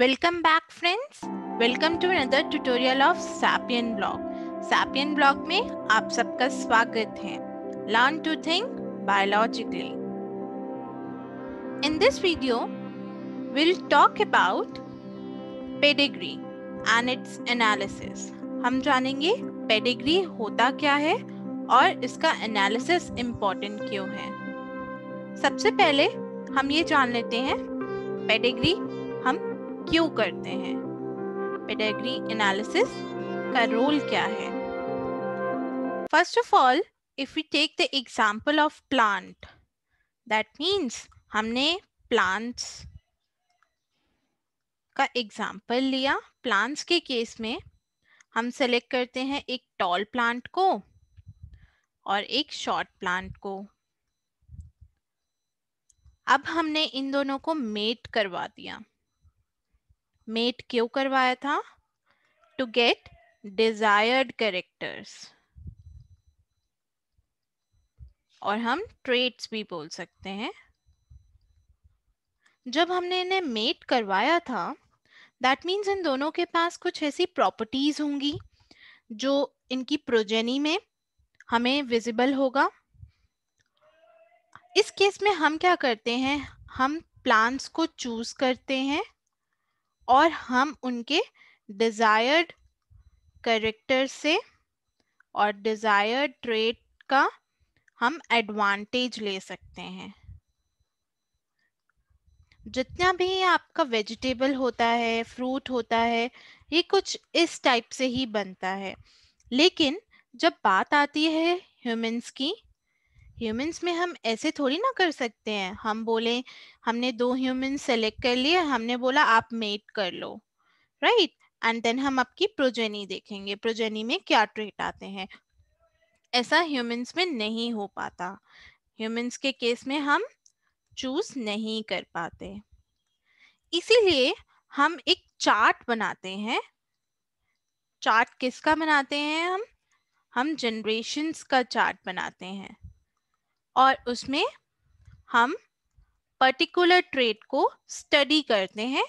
Welcome back friends. Welcome to another tutorial of Sapien blog. Sapien blog में आप सबका swagat hai Learn to think biologically. In this video, we'll talk about pedigree and its analysis. hum janenge pedigree hota kya hai aur iska analysis important क्यों hai sabse pehle hum ye jaan lete hain pedigree क्यों करते हैं पेडेग्री analysis का role क्या है first of all if you take the example of plant that means हमने plants का example लिया प्लांट्स के केस में हम सेलेक्ट करते हैं एक टॉल प्लांट को और एक शॉर्ट प्लांट को अब हमने इन दोनों को मेट करवा दिया मेट क्यों करवाया था टू गेट डिजायर्ड करेक्टर्स और हम ट्रेड्स भी बोल सकते हैं जब हमने इन्हें मेट करवाया था दैट मीन्स इन दोनों के पास कुछ ऐसी प्रॉपर्टीज होंगी जो इनकी प्रोजेनी में हमें विजिबल होगा इस केस में हम क्या करते हैं हम प्लांट्स को चूज करते हैं और हम उनके डिजायर्ड करेक्टर से और डिजायर्ड ट्रेड का हम एडवांटेज ले सकते हैं जितना भी आपका वेजिटेबल होता है फ्रूट होता है ये कुछ इस टाइप से ही बनता है लेकिन जब बात आती है ह्यूमंस की ह्यूमंस में हम ऐसे थोड़ी ना कर सकते हैं हम बोले हमने दो ह्यूमन सेलेक्ट कर लिए हमने बोला आप मेट कर लो राइट एंड देन हम आपकी प्रोजेनी देखेंगे प्रोजेनी में क्या ट्रेट आते हैं ऐसा ह्यूमंस में नहीं हो पाता ह्यूमंस के केस में हम चूज नहीं कर पाते इसीलिए हम एक चार्ट बनाते हैं चार्ट किसका बनाते हैं हम हम जनरेशन का चार्ट बनाते हैं और उसमें हम पर्टिकुलर ट्रेड को स्टडी करते हैं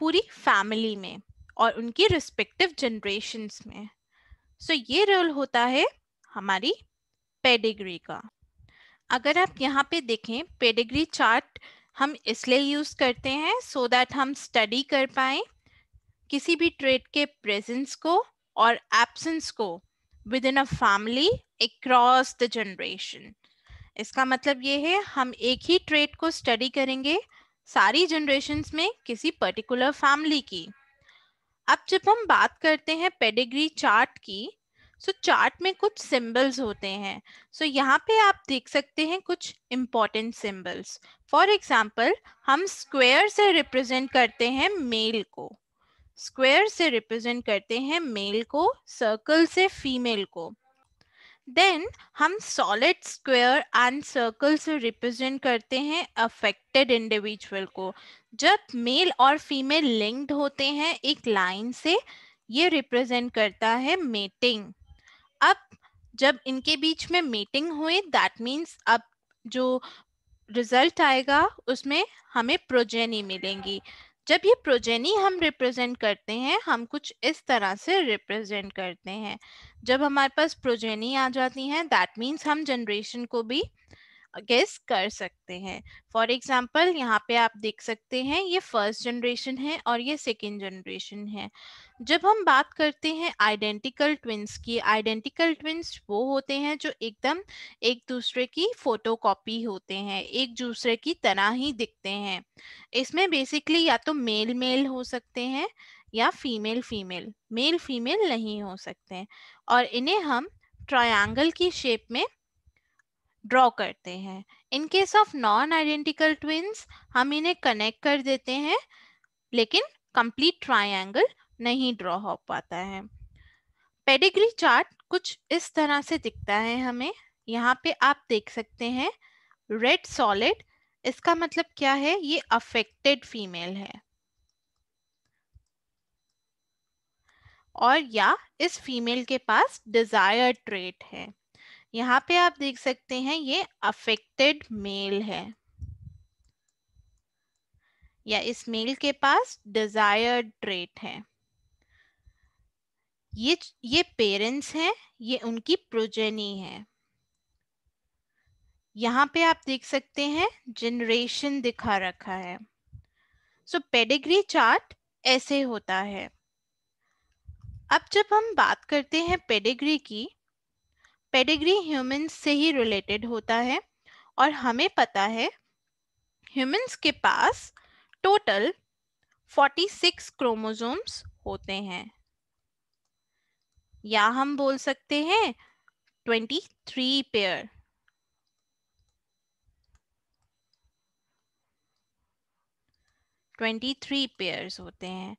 पूरी फैमिली में और उनकी रिस्पेक्टिव जनरेशन्स में सो so, ये रोल होता है हमारी पेडिग्री का अगर आप यहाँ पे देखें पेडिग्री चार्ट हम इसलिए यूज करते हैं सो so दैट हम स्टडी कर पाए किसी भी ट्रेड के प्रेजेंस को और एब्सेंस को within a family across the generation इसका मतलब ये है हम एक ही ट्रेड को स्टडी करेंगे सारी जनरेशन्स में किसी पर्टिकुलर फैमिली की अब जब हम बात करते हैं पेडिग्री चार्ट की सो so चार्ट में कुछ सिंबल्स होते हैं सो so यहाँ पे आप देख सकते हैं कुछ इम्पॉर्टेंट सिंबल्स फॉर एग्जाम्पल हम स्क्वेयर से रिप्रेजेंट करते हैं मेल को स्क्वेयर से रिप्रेजेंट करते हैं मेल को सर्कल से फीमेल को देन हम सॉलिड स्क्वेयर एंड सर्कल से रिप्रेजेंट करते हैं अफेक्टेड इंडिविजुअल को जब मेल और फीमेल लिंक्ड होते हैं एक लाइन से ये रिप्रेजेंट करता है मेटिंग अब जब इनके बीच में मीटिंग हुई दैट मीन्स अब जो रिजल्ट आएगा उसमें हमें प्रोजेनी मिलेंगी जब ये प्रोजेनी हम रिप्रेजेंट करते हैं हम कुछ इस तरह से रिप्रेजेंट करते हैं जब हमारे पास प्रोजेनी आ जाती है दैट मीन्स हम जनरेशन को भी गेस कर सकते हैं फॉर एग्जाम्पल यहाँ पे आप देख सकते हैं ये फर्स्ट जनरेशन है और ये सेकेंड जनरेशन है जब हम बात करते हैं आइडेंटिकल ट्विंस की आइडेंटिकल ट्विंस वो होते हैं जो एकदम एक दूसरे की फोटो कॉपी होते हैं एक दूसरे की तरह ही दिखते हैं इसमें बेसिकली या तो मेल मेल हो सकते हैं या फीमेल फीमेल मेल फीमेल नहीं हो सकते और इन्हें हम ट्रायंगल की शेप में ड्रॉ करते हैं in case of non identical twins हम इन्हें कनेक्ट कर देते हैं लेकिन कंप्लीट ट्रायंगल नहीं ड्रॉ हो पाता है पेडिग्री चार्ट कुछ इस तरह से दिखता है हमें यहाँ पे आप देख सकते हैं रेड सॉलिड इसका मतलब क्या है ये अफेक्टेड फीमेल है और या इस फीमेल के पास डिजायर ट्रेट है यहाँ पे आप देख सकते हैं ये अफेक्टेड मेल है या इस मेल के पास डिजायर्ड ट्रेट है ये ये पेरेंट्स हैं ये उनकी प्रोजेनी है यहाँ पे आप देख सकते हैं जनरेशन दिखा रखा है सो पेडिग्री चार्ट ऐसे होता है अब जब हम बात करते हैं पेडिग्री की पेडिग्री ह्यूमन से ही रिलेटेड होता है और हमें पता है ह्यूमंस के पास टोटल 46 क्रोमोसोम्स होते हैं या हम बोल सकते हैं 23 पेयर ट्वेंटी थ्री पेयर्स होते हैं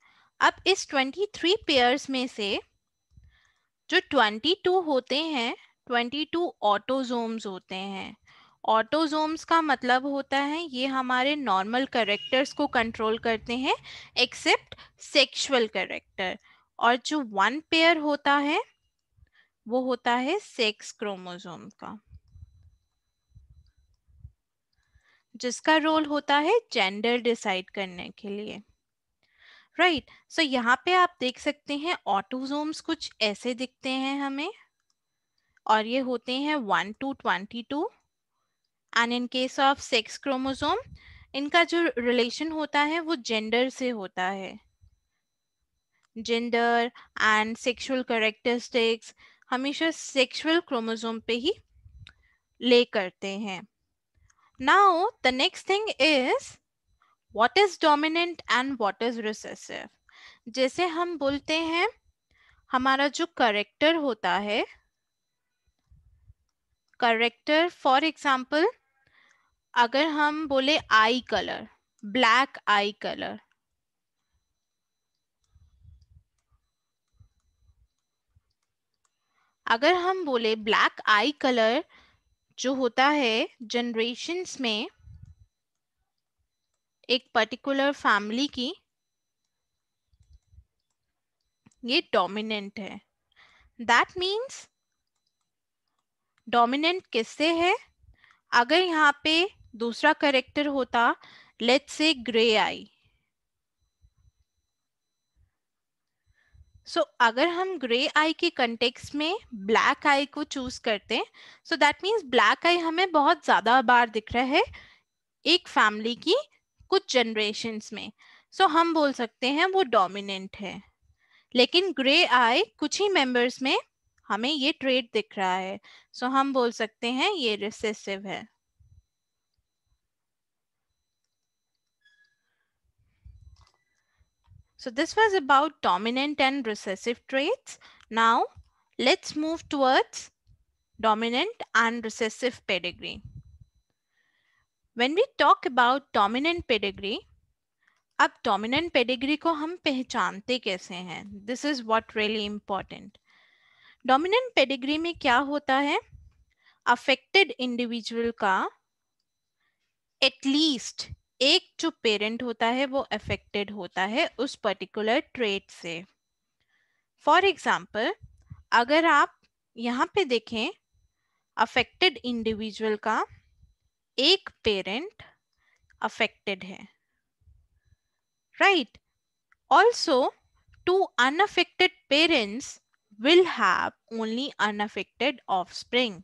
अब इस ट्वेंटी थ्री पेयर्स में से जो ट्वेंटी टू होते हैं 22 ऑटोजोम्स होते हैं ऑटोजोम्स का मतलब होता है ये हमारे नॉर्मल करेक्टर्स को कंट्रोल करते हैं एक्सेप्ट सेक्शुअल करेक्टर और जो वन पेयर होता है वो होता है सेक्स क्रोमोजोम का जिसका रोल होता है जेंडर डिसाइड करने के लिए राइट right. सो so यहाँ पे आप देख सकते हैं ऑटोजोम्स कुछ ऐसे दिखते हैं हमें और ये होते हैं one two twenty two and in case of sex chromosome इनका जो रिलेशन होता है वो जेंडर से होता है जेंडर एंड सेक्सुअल करेक्टरिस्टिक्स हमेशा सेक्सुअल क्रोमोसोम पे ही ले करते हैं now the next thing is what is dominant and what is recessive जैसे हम बोलते हैं हमारा जो करेक्टर होता है करेक्टर फॉर एग्जाम्पल अगर हम बोले eye colour black eye colour अगर हम बोले ब्लैक आई कलर जो होता है जनरेशन्स में एक पर्टिकुलर फैमिली की ये डोमिनेंट है दैट मीन्स डोमिनेंट किससे है अगर यहाँ पे दूसरा करेक्टर होता लेट से ग्रे आई सो अगर हम ग्रे आई के कंटेक्स में ब्लैक आई को चूज करते हैं so that means black eye हमें बहुत ज्यादा बार दिख रहा है एक फैमिली की कुछ जनरेशन में सो so, हम बोल सकते हैं वो डोमिनेंट है लेकिन ग्रे आई कुछ ही मेंबर्स में हमें ये ट्रेड दिख रहा है सो so, हम बोल सकते हैं ये रिसेसिव है So this was about dominant and recessive traits. Now let's move towards dominant and recessive pedigree. When we talk about dominant pedigree, अब dominant pedigree को हम पहचानते कैसे हैं? This is what really important. Dominant pedigree में क्या होता है अफेक्टेड इंडिविजुअल का एटलीस्ट एक जो पेरेंट होता है वो अफेक्टेड होता है उस पर्टिकुलर ट्रेड से फॉर एग्जाम्पल अगर आप यहाँ पे देखें अफेक्टेड इंडिविजुअल का एक पेरेंट अफेक्टेड है right also two unaffected parents will have only unaffected offspring.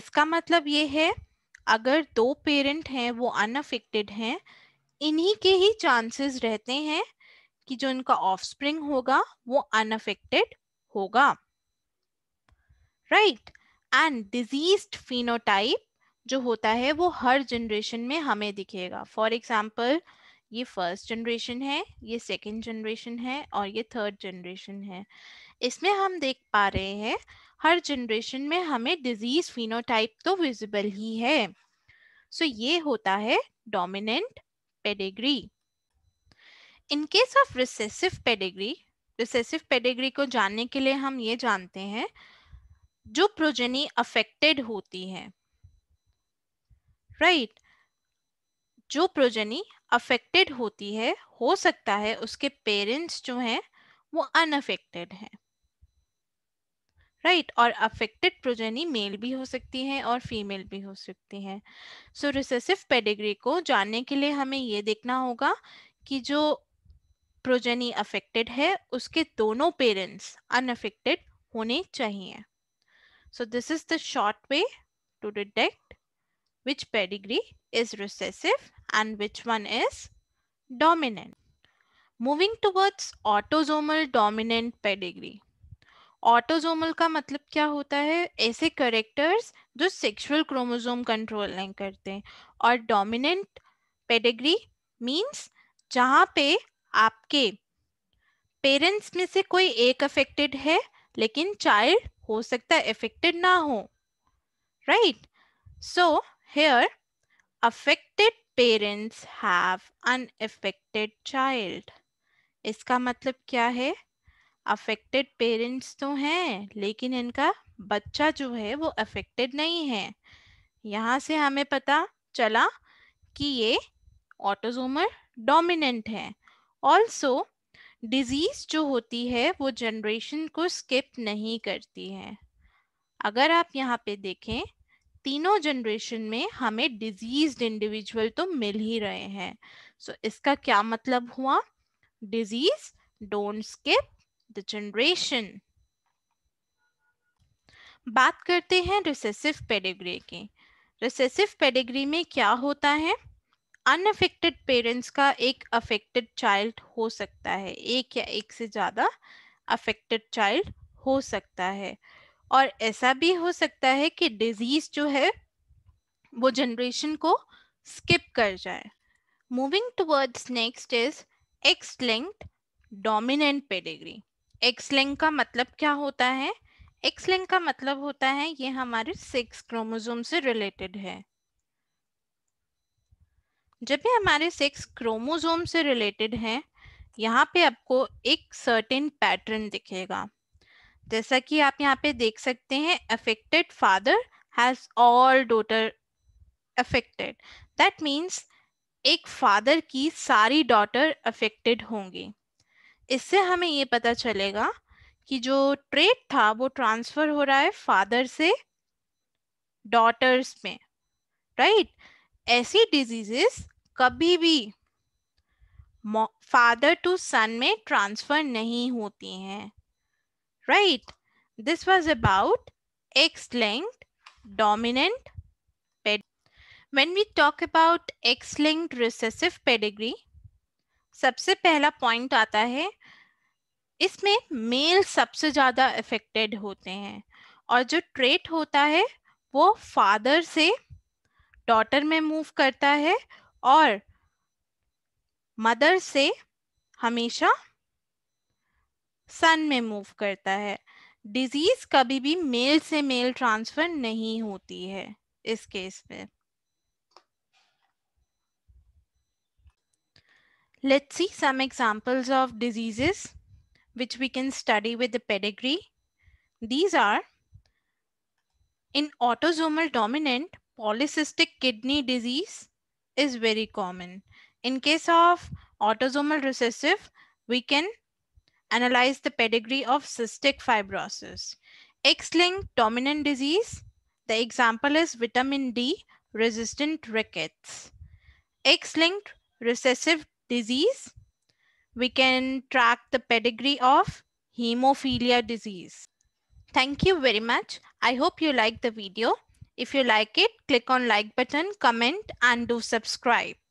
इसका मतलब ये है अगर दो पेरेंट हैं वो अनअफेक्टेड हैं इन्हीं के ही चांसेस रहते हैं कि जो इनका ऑफस्प्रिंग होगा वो अनअफेक्टेड होगा राइट एंड डिजीज्ड फिनोटाइप जो होता है वो हर जनरेशन में हमें दिखेगा फॉर एग्जाम्पल ये फर्स्ट जनरेशन है ये सेकेंड जनरेशन है और ये थर्ड जनरेशन है इसमें हम देख पा रहे हैं हर जनरेशन में हमें डिजीज फिनोटाइप तो विजिबल ही है सो so, ये होता है dominant pedigree in case of recessive pedigree recessive pedigree को जानने के लिए हम ये जानते हैं जो प्रोजेनी अफेक्टेड होती है राइट right? जो प्रोजेनी अफेक्टेड होती है हो सकता है उसके पेरेंट्स जो हैं वो अनअफेक्टेड हैं राइट right? और अफेक्टेड प्रोजेनी मेल भी हो सकती हैं और फीमेल भी हो सकती हैं सो रिसेसिव पेडिग्री को जानने के लिए हमें ये देखना होगा कि जो प्रोजेनी अफेक्टेड है उसके दोनों पेरेंट्स अनअफेक्टेड होने चाहिए so this is the short way to detect which pedigree is recessive and which one is dominant moving towards autosomal dominant pedigree autosomal का मतलब क्या होता है ऐसे करेक्टर्स जो सेक्सुअल क्रोमोजोम कंट्रोल नहीं करते और डोमिनेंट पेडिग्री मींस जहाँ पे आपके पेरेंट्स में से कोई एक अफेक्टेड है लेकिन चाइल्ड हो सकता है अफेक्टेड ना हो right so here affected parents have unaffected child इसका मतलब क्या है अफेक्टेड पेरेंट्स तो हैं लेकिन इनका बच्चा जो है वो अफेक्टेड नहीं है यहाँ से हमें पता चला कि ये ऑटोजोमर डोमिनेंट है ऑल्सो डिजीज जो होती है वो जनरेशन को स्किप नहीं करती है अगर आप यहाँ पे देखें तीनों जनरेशन में हमें डिजीज इंडिविजुअल तो मिल ही रहे हैं सो so, इसका क्या मतलब हुआ disease don't skip the generation बात करते हैं रिसेसिव पेडिग्री की रिसेसिव पेडिग्री में क्या होता है अनअफेक्टेड पेरेंट्स का एक अफेक्टेड चाइल्ड हो सकता है एक या एक से ज़्यादा अफेक्टेड चाइल्ड हो सकता है और ऐसा भी हो सकता है कि डिजीज जो है वो जनरेशन को स्किप कर जाए moving towards next is X linked dominant pedigree X linked का मतलब क्या होता है एक्सलिंग का मतलब होता है ये हमारे सिक्स क्रोमोजोम से रिलेटेड है जब ये हमारे सिक्स क्रोमोजोम से रिलेटेड है यहाँ पे आपको एक सर्टेन पैटर्न दिखेगा जैसा कि आप यहाँ पे देख सकते हैं affected father has all daughter affected that means एक फादर की सारी डॉटर अफेक्टेड होंगी इससे हमें ये पता चलेगा कि जो ट्रेड था वो ट्रांसफर हो रहा है फादर से डॉटर्स में राइट ऐसी डिजीजेस कभी भी फादर टू सन में ट्रांसफर नहीं होती हैं right this was about X linked dominant when we talk about X linked recessive pedigree सबसे पहला पॉइंट आता है इसमें मेल सबसे ज़्यादा इफेक्टेड होते हैं और जो ट्रेट होता है वो फादर से डॉटर में मूव करता है और मदर से हमेशा सन में मूव करता है डिजीज कभी भी मेल से मेल ट्रांसफर नहीं होती है इस केस में Let's see some examples of diseases which we can study with the pedigree. These are in autosomal dominant, polycystic kidney disease is very common. In case of autosomal recessive, we can analyze the pedigree of cystic fibrosis. X-linked dominant disease, the example is vitamin D resistant rickets. X-linked recessive disease, we can track the pedigree of hemophilia disease. Thank you very much. I hope you like the video. If you like it, click on like button, comment and do subscribe.